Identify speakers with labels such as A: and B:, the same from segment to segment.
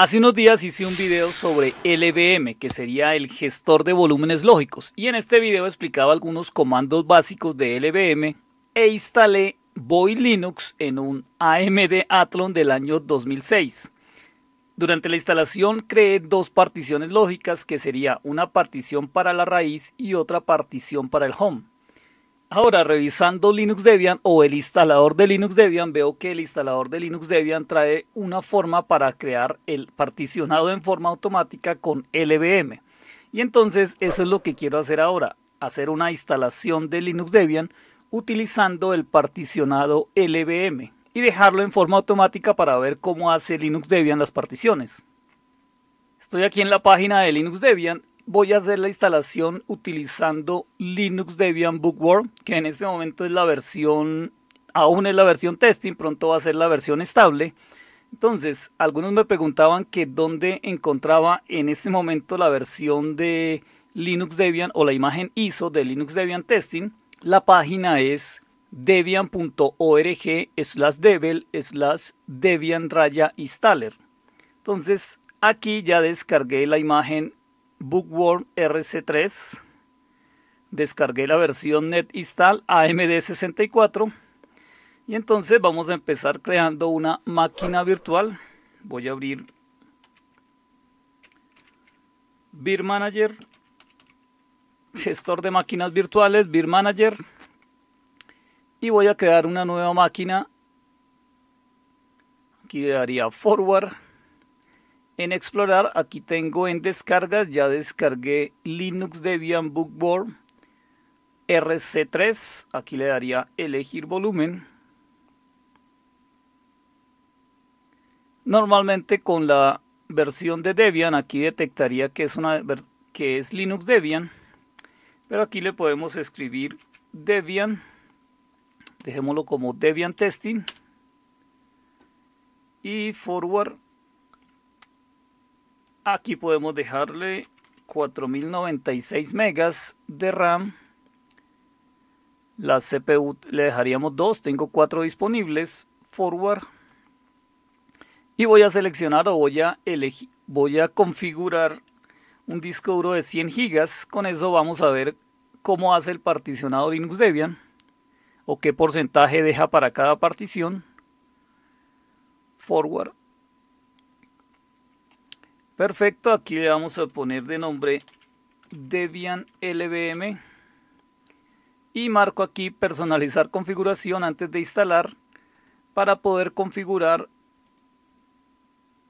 A: Hace unos días hice un video sobre LVM, que sería el gestor de volúmenes lógicos, y en este video explicaba algunos comandos básicos de LVM e instalé Boy Linux en un AMD Athlon del año 2006. Durante la instalación creé dos particiones lógicas que sería una partición para la raíz y otra partición para el home. Ahora, revisando Linux Debian o el instalador de Linux Debian, veo que el instalador de Linux Debian trae una forma para crear el particionado en forma automática con LVM. Y entonces eso es lo que quiero hacer ahora, hacer una instalación de Linux Debian utilizando el particionado LVM y dejarlo en forma automática para ver cómo hace Linux Debian las particiones. Estoy aquí en la página de Linux Debian voy a hacer la instalación utilizando Linux Debian Bookworm, que en este momento es la versión, aún es la versión testing, pronto va a ser la versión estable. Entonces, algunos me preguntaban que dónde encontraba en este momento la versión de Linux Debian o la imagen ISO de Linux Debian Testing. La página es debian.org slash devel slash debian raya installer. Entonces, aquí ya descargué la imagen Bookworm RC3. Descargué la versión NetInstall AMD64. Y entonces vamos a empezar creando una máquina virtual. Voy a abrir Beer Manager, gestor de máquinas virtuales, Beer Manager. Y voy a crear una nueva máquina. Aquí le daría forward en explorar, aquí tengo en descargas, ya descargué Linux Debian Bookboard RC3, aquí le daría elegir volumen. Normalmente con la versión de Debian, aquí detectaría que es, una, que es Linux Debian, pero aquí le podemos escribir Debian, dejémoslo como Debian Testing, y forward Aquí podemos dejarle 4096 megas de RAM. La CPU le dejaríamos dos, tengo cuatro disponibles. Forward. Y voy a seleccionar o voy a, elegir, voy a configurar un disco duro de 100 gigas. Con eso vamos a ver cómo hace el particionado Linux Debian o qué porcentaje deja para cada partición. Forward. Perfecto, aquí le vamos a poner de nombre Debian LVM y marco aquí personalizar configuración antes de instalar para poder configurar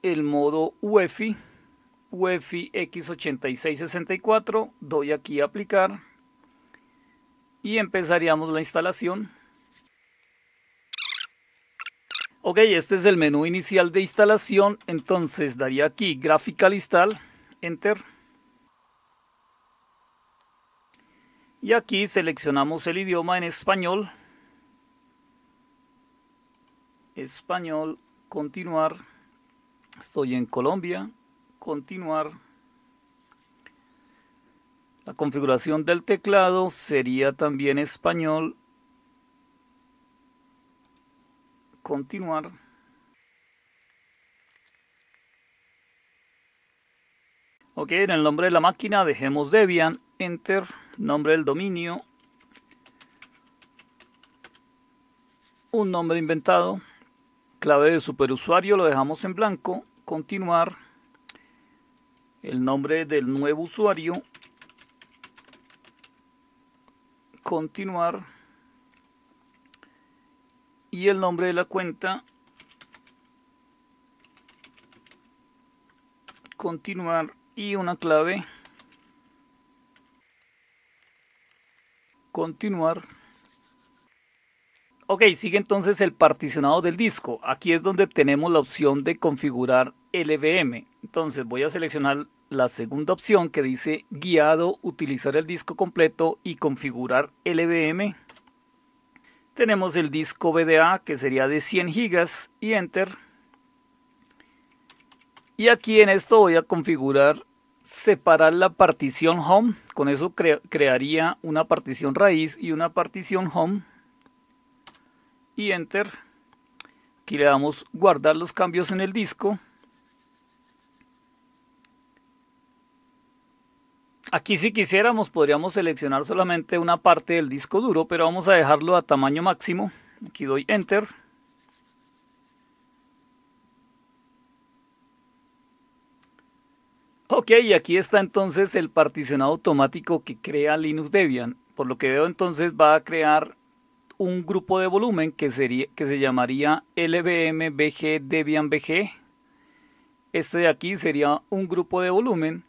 A: el modo UEFI, UEFI X8664, doy aquí a aplicar y empezaríamos la instalación. Ok, este es el menú inicial de instalación, entonces daría aquí gráfica listal, enter. Y aquí seleccionamos el idioma en español. Español, continuar. Estoy en Colombia, continuar. La configuración del teclado sería también español, continuar. Ok, en el nombre de la máquina dejemos Debian, Enter, nombre del dominio, un nombre inventado, clave de superusuario lo dejamos en blanco, continuar, el nombre del nuevo usuario, continuar y el nombre de la cuenta. Continuar y una clave. Continuar. Ok, sigue entonces el particionado del disco. Aquí es donde tenemos la opción de configurar LVM. Entonces voy a seleccionar la segunda opción que dice guiado, utilizar el disco completo y configurar LVM. Tenemos el disco BDA que sería de 100 GB y Enter. Y aquí en esto voy a configurar separar la partición home. Con eso crearía una partición raíz y una partición home. Y enter. Aquí le damos guardar los cambios en el disco. Aquí si quisiéramos podríamos seleccionar solamente una parte del disco duro, pero vamos a dejarlo a tamaño máximo. Aquí doy Enter. Ok, y aquí está entonces el particionado automático que crea Linux Debian. Por lo que veo entonces va a crear un grupo de volumen que, sería, que se llamaría lvmbg Debian BG. Este de aquí sería un grupo de volumen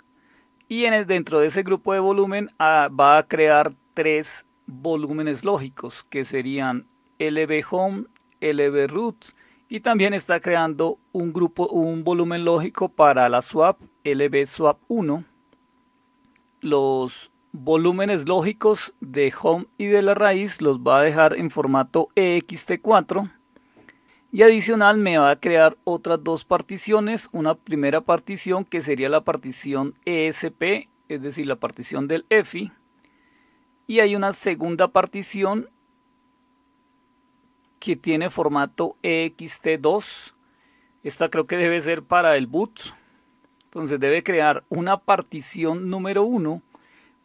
A: y dentro de ese grupo de volumen ah, va a crear tres volúmenes lógicos que serían LB Home, LB Root y también está creando un grupo, un volumen lógico para la swap LB swap 1. Los volúmenes lógicos de Home y de la raíz los va a dejar en formato EXT4 y adicional me va a crear otras dos particiones, una primera partición que sería la partición ESP, es decir, la partición del EFI, y hay una segunda partición que tiene formato EXT2, esta creo que debe ser para el boot, entonces debe crear una partición número 1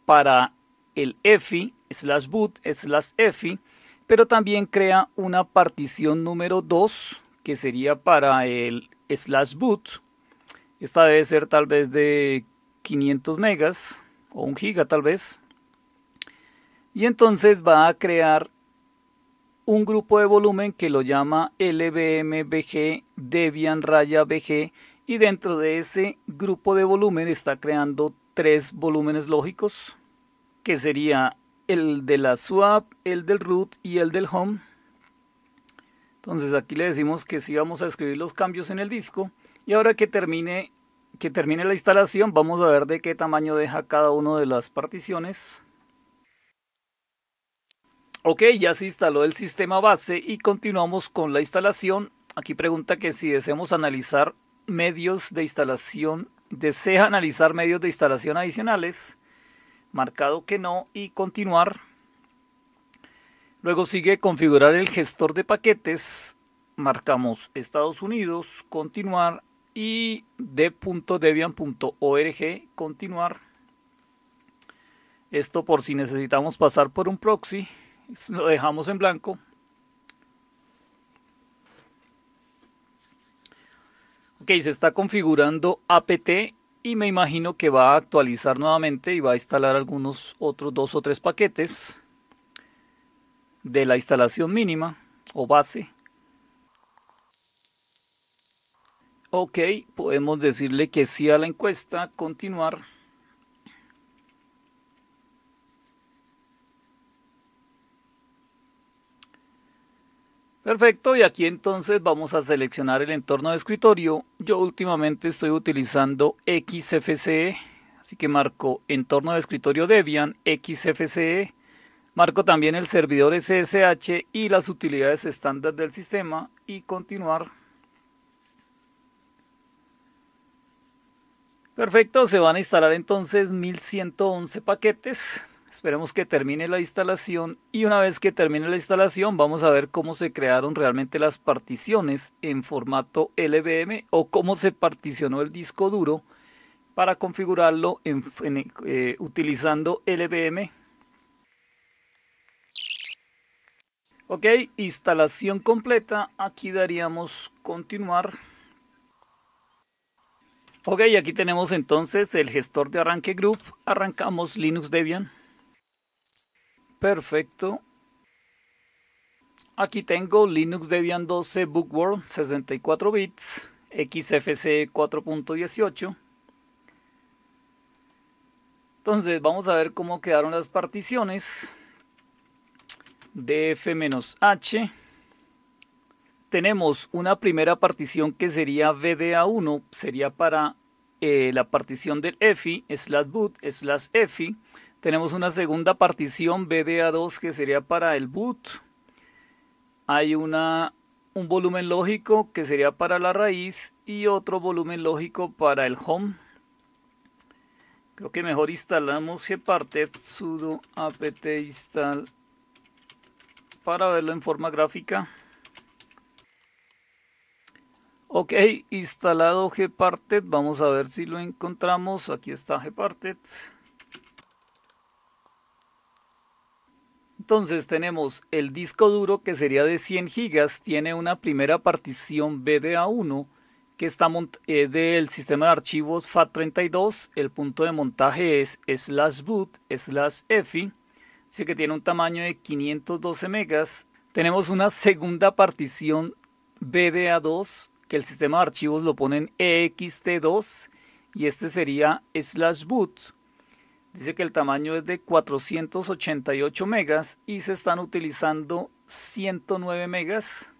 A: para el EFI slash boot slash EFI pero también crea una partición número 2 que sería para el slash boot. Esta debe ser tal vez de 500 megas o un giga tal vez. Y entonces va a crear un grupo de volumen que lo llama LVMBG Debian raya BG y dentro de ese grupo de volumen está creando tres volúmenes lógicos que sería el de la swap, el del root y el del home. Entonces aquí le decimos que sí vamos a escribir los cambios en el disco. Y ahora que termine, que termine la instalación vamos a ver de qué tamaño deja cada una de las particiones. Ok, ya se instaló el sistema base y continuamos con la instalación. Aquí pregunta que si deseamos analizar medios de instalación, desea analizar medios de instalación adicionales marcado que no y continuar. Luego sigue configurar el gestor de paquetes, marcamos Estados Unidos, continuar y de.debian.org, continuar. Esto por si necesitamos pasar por un proxy, lo dejamos en blanco. Ok, se está configurando apt y me imagino que va a actualizar nuevamente y va a instalar algunos otros dos o tres paquetes de la instalación mínima o base. Ok, podemos decirle que sí a la encuesta, continuar. Perfecto, y aquí entonces vamos a seleccionar el entorno de escritorio. Yo últimamente estoy utilizando XFCE, así que marco entorno de escritorio Debian, XFCE. Marco también el servidor SSH y las utilidades estándar del sistema y continuar. Perfecto, se van a instalar entonces 1111 paquetes. Esperemos que termine la instalación y una vez que termine la instalación vamos a ver cómo se crearon realmente las particiones en formato LVM o cómo se particionó el disco duro para configurarlo eh, utilizando LVM. Ok, instalación completa. Aquí daríamos continuar. Ok, aquí tenemos entonces el gestor de arranque group. Arrancamos Linux Debian. Perfecto. Aquí tengo Linux Debian 12 World 64 bits, XFC 4.18. Entonces vamos a ver cómo quedaron las particiones. DF-H. Tenemos una primera partición que sería VDA1, sería para eh, la partición del EFI, slash boot, slash EFI. Tenemos una segunda partición BDA2 que sería para el boot. Hay una, un volumen lógico que sería para la raíz y otro volumen lógico para el home. Creo que mejor instalamos Gparted sudo apt install para verlo en forma gráfica. Ok, instalado Gparted. vamos a ver si lo encontramos. Aquí está Gparted. Entonces tenemos el disco duro que sería de 100 gigas, tiene una primera partición BDA1 que está del sistema de archivos FAT32, el punto de montaje es slash boot slash EFI, así que tiene un tamaño de 512 megas. Tenemos una segunda partición BDA2 que el sistema de archivos lo ponen EXT2 y este sería slash boot Dice que el tamaño es de 488 megas y se están utilizando 109 megas.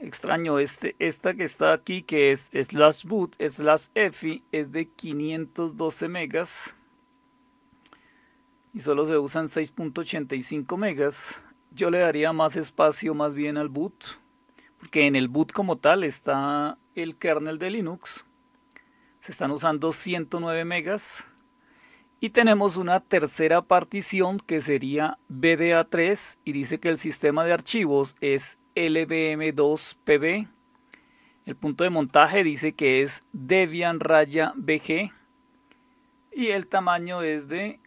A: Extraño, este, esta que está aquí, que es slash boot, slash EFI, es de 512 megas. Y solo se usan 6.85 megas. Yo le daría más espacio más bien al boot. Porque en el boot como tal está el kernel de Linux. Se están usando 109 megas y tenemos una tercera partición que sería BDA3 y dice que el sistema de archivos es lvm 2 pb El punto de montaje dice que es Debian raya BG y el tamaño es de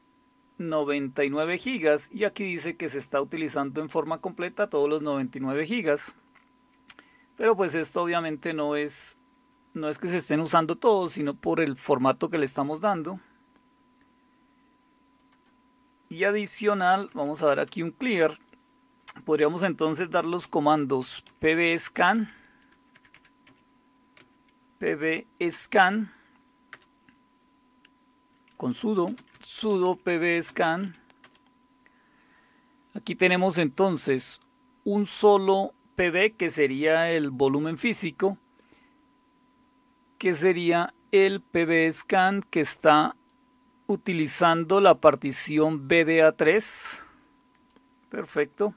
A: 99 gigas y aquí dice que se está utilizando en forma completa todos los 99 gigas. Pero pues esto obviamente no es no es que se estén usando todos, sino por el formato que le estamos dando. Y adicional, vamos a dar aquí un clear. Podríamos entonces dar los comandos pbscan, pbscan, con sudo, sudo pbscan. Aquí tenemos entonces un solo pb que sería el volumen físico, que sería el pbscan que está utilizando la partición BDA3. Perfecto.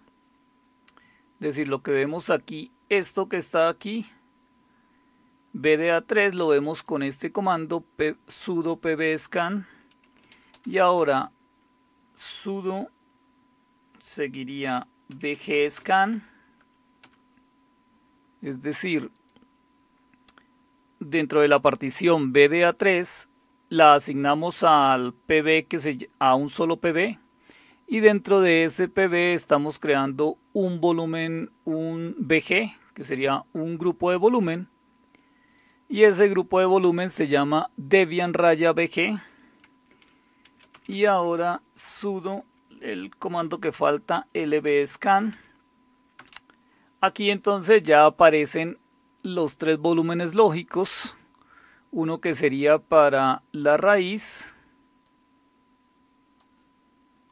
A: Es decir, lo que vemos aquí, esto que está aquí, BDA3 lo vemos con este comando sudo pbscan. Y ahora sudo seguiría bgscan. Es decir, dentro de la partición BDA3 la asignamos al PB que se a un solo PB y dentro de ese PB estamos creando un volumen, un BG, que sería un grupo de volumen y ese grupo de volumen se llama Debian raya BG y ahora sudo el comando que falta lbscan aquí entonces ya aparecen los tres volúmenes lógicos uno que sería para la raíz,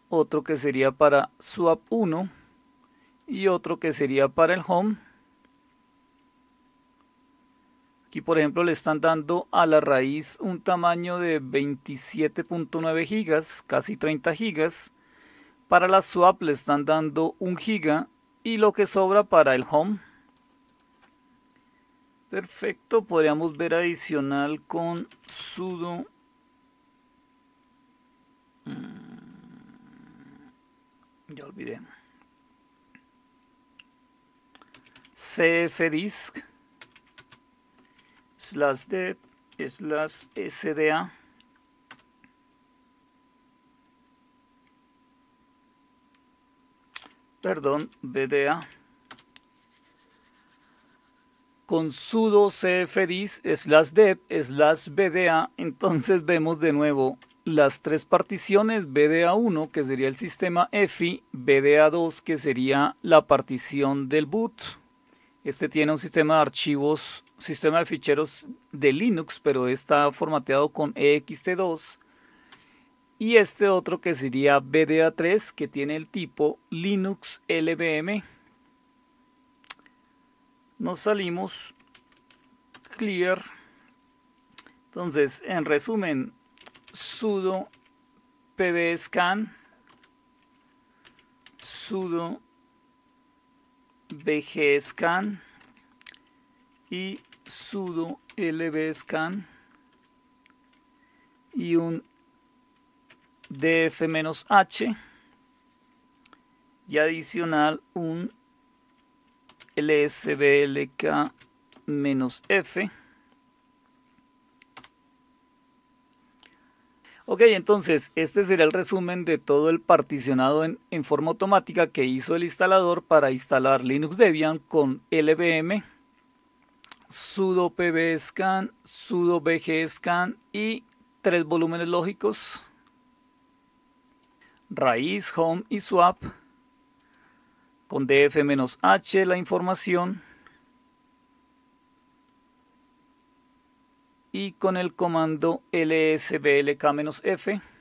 A: otro que sería para swap 1 y otro que sería para el home. Aquí por ejemplo le están dando a la raíz un tamaño de 27.9 gigas, casi 30 gigas. Para la swap le están dando 1 giga y lo que sobra para el home Perfecto, podríamos ver adicional con sudo. Mm, ya olvidé. cfdisc slash dev slash sda perdón bda con sudo cfdis slash dev slash bda, entonces vemos de nuevo las tres particiones BDA1 que sería el sistema EFI, BDA2 que sería la partición del boot. Este tiene un sistema de archivos, sistema de ficheros de Linux, pero está formateado con EXT2. Y este otro que sería BDA3 que tiene el tipo Linux LVM nos salimos clear entonces en resumen sudo scan, sudo vgscan, y sudo scan, y un df-h y adicional un lsblk f. Ok, entonces este será el resumen de todo el particionado en, forma automática que hizo el instalador para instalar Linux Debian con LVM, sudo pvscan, sudo vgscan y tres volúmenes lógicos, raíz, home y swap con df-h la información y con el comando lsblk-f